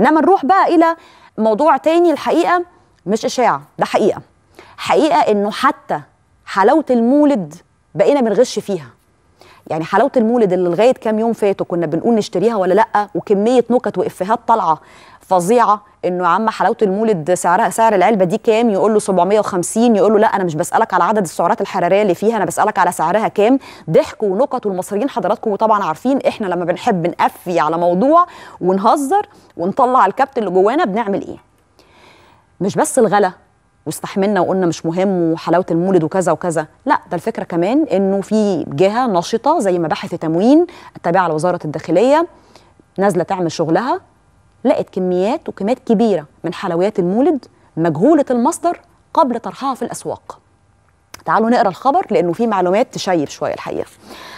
انما نروح بقى الى موضوع تاني الحقيقه مش اشاعه ده حقيقه حقيقه انه حتى حلاوه المولد بقينا بنغش فيها يعني حلاوه المولد اللي لغايه كام يوم فاتوا كنا بنقول نشتريها ولا لا وكميه نكت وافيهات طالعه فظيعه انه يا عم حلاوه المولد سعرها سعر العلبه دي كام يقول له 750 يقول له لا انا مش بسالك على عدد السعرات الحراريه اللي فيها انا بسالك على سعرها كام ضحك ونكت والمصريين حضراتكم طبعا عارفين احنا لما بنحب نقفي على موضوع ونهزر ونطلع الكبت اللي جوانا بنعمل ايه مش بس الغلا واستحملنا وقلنا مش مهم وحلاوه المولد وكذا وكذا لا ده الفكره كمان انه في جهه نشطه زي مباحث تموين التابعه لوزاره الداخليه نازله تعمل شغلها لقت كميات وكميات كبيرة من حلويات المولد مجهولة المصدر قبل طرحها في الأسواق تعالوا نقرا الخبر لانه في معلومات تشيب شويه الحقيقه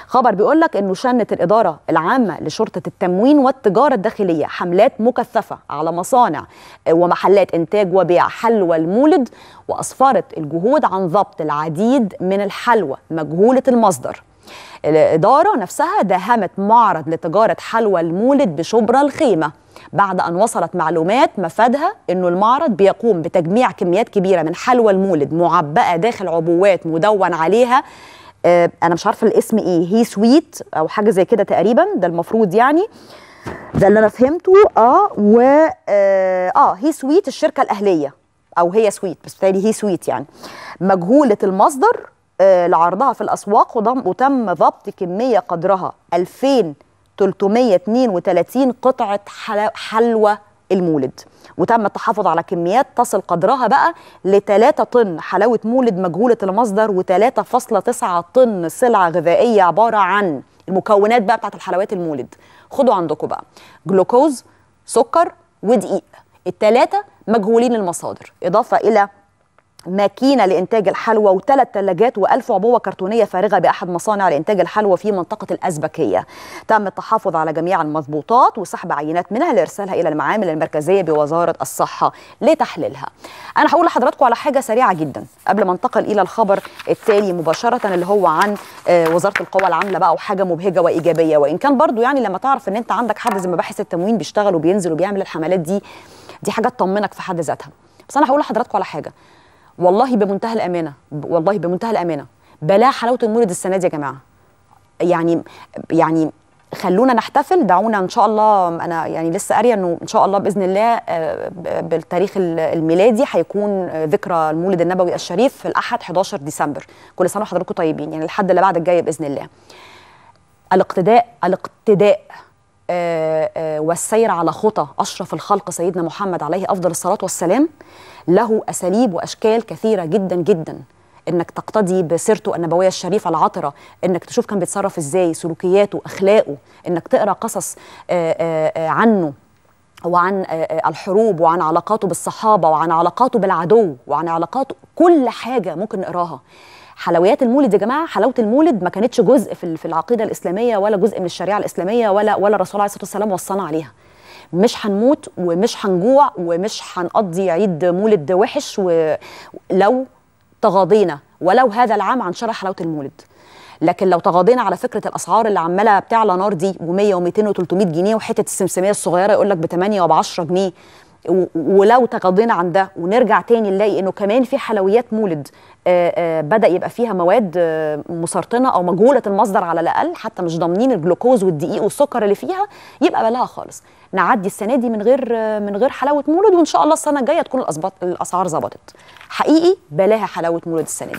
خبر بيقول لك انه شنت الاداره العامه لشرطه التموين والتجاره الداخليه حملات مكثفه على مصانع ومحلات انتاج وبيع حلوى المولد واسفرت الجهود عن ضبط العديد من الحلوى مجهوله المصدر الاداره نفسها داهمت معرض لتجاره حلوى المولد بشبرا الخيمه بعد أن وصلت معلومات مفادها أنه المعرض بيقوم بتجميع كميات كبيرة من حلوى المولد معبأة داخل عبوات مدون عليها آه، أنا مش عارفة الاسم إيه هي سويت أو حاجة زي كده تقريبا ده المفروض يعني ده اللي أنا فهمته آه و آه, آه، هي سويت الشركة الأهلية أو هي سويت بس بالتالي هي سويت يعني مجهولة المصدر آه، لعرضها في الأسواق وتم ضبط كمية قدرها 2000 332 قطعة حلوى المولد وتم التحافظ على كميات تصل قدرها بقى ل 3 طن حلاوة مولد مجهولة المصدر و3.9 طن سلعة غذائية عبارة عن المكونات بقى بتاعت الحلويات المولد خدوا عندكم بقى جلوكوز سكر ودقيق التلاتة مجهولين المصادر إضافة إلى ماكينة لإنتاج الحلوى وثلاث ثلاجات و1000 عبوة كرتونية فارغة بأحد مصانع لإنتاج الحلوى في منطقة الأزبكية تم التحافظ على جميع المضبوطات وسحب عينات منها لإرسالها إلى المعامل المركزية بوزارة الصحة لتحليلها أنا هقول لحضراتكم على حاجة سريعة جدا قبل ما انتقل إلى الخبر التالي مباشرة اللي هو عن آه، وزارة القوى العاملة بقى وحاجة مبهجة وإيجابية وإن كان برضو يعني لما تعرف إن أنت عندك حد زي مباحث التموين بيشتغل وبينزل وبيعمل الحملات دي دي حاجة تطمنك في حد ذاتها بس أنا هقول لحضراتكم على حاجة والله بمنتهى الامانه والله بمنتهى الامانه بلا حلاوه المولد السنه دي يا جماعه يعني يعني خلونا نحتفل دعونا ان شاء الله انا يعني لسه قاريه انه ان شاء الله باذن الله آه، بالتاريخ الميلادي هيكون ذكرى المولد النبوي الشريف في الاحد 11 ديسمبر كل سنه وحضراتكم طيبين يعني الحد اللي بعد الجاي باذن الله الاقتداء الاقتداء والسير على خطى أشرف الخلق سيدنا محمد عليه أفضل الصلاة والسلام له أساليب وأشكال كثيرة جدا جدا انك تقتدي بسيرته النبويه الشريفه العطره انك تشوف كان بيتصرف ازاي سلوكياته اخلاقه انك تقرا قصص آه، آه، آه، عنه وعن آه، آه، الحروب وعن علاقاته بالصحابه وعن علاقاته بالعدو وعن علاقاته كل حاجه ممكن نقراها حلويات المولد يا جماعه حلاوه المولد ما كانتش جزء في العقيده الاسلاميه ولا جزء من الشريعه الاسلاميه ولا ولا الرسول عليه الصلاه والسلام وصانا عليها مش هنموت ومش هنجوع ومش هنقضي عيد مولد وحش ولو تغاضينا ولو هذا العام عن شرح حلاوه المولد لكن لو تغاضينا على فكره الاسعار اللي عماله بتعلى نار دي ب 100 و200 و300 جنيه وحته السمسميه الصغيره يقول لك ب 8 وب 10 جنيه ولو تغاضينا عن ده ونرجع تاني نلاقي انه كمان في حلويات مولد آآ آآ بدا يبقى فيها مواد مسرطنه او مجهوله المصدر على الاقل حتى مش ضامنين الجلوكوز والدقيق والسكر اللي فيها يبقى بلاها خالص نعدي السنه دي من غير من غير حلاوه مولد وان شاء الله السنه الجايه تكون الاسعار ظبطت حقيقي بلاها حلاوه مولد السنه دي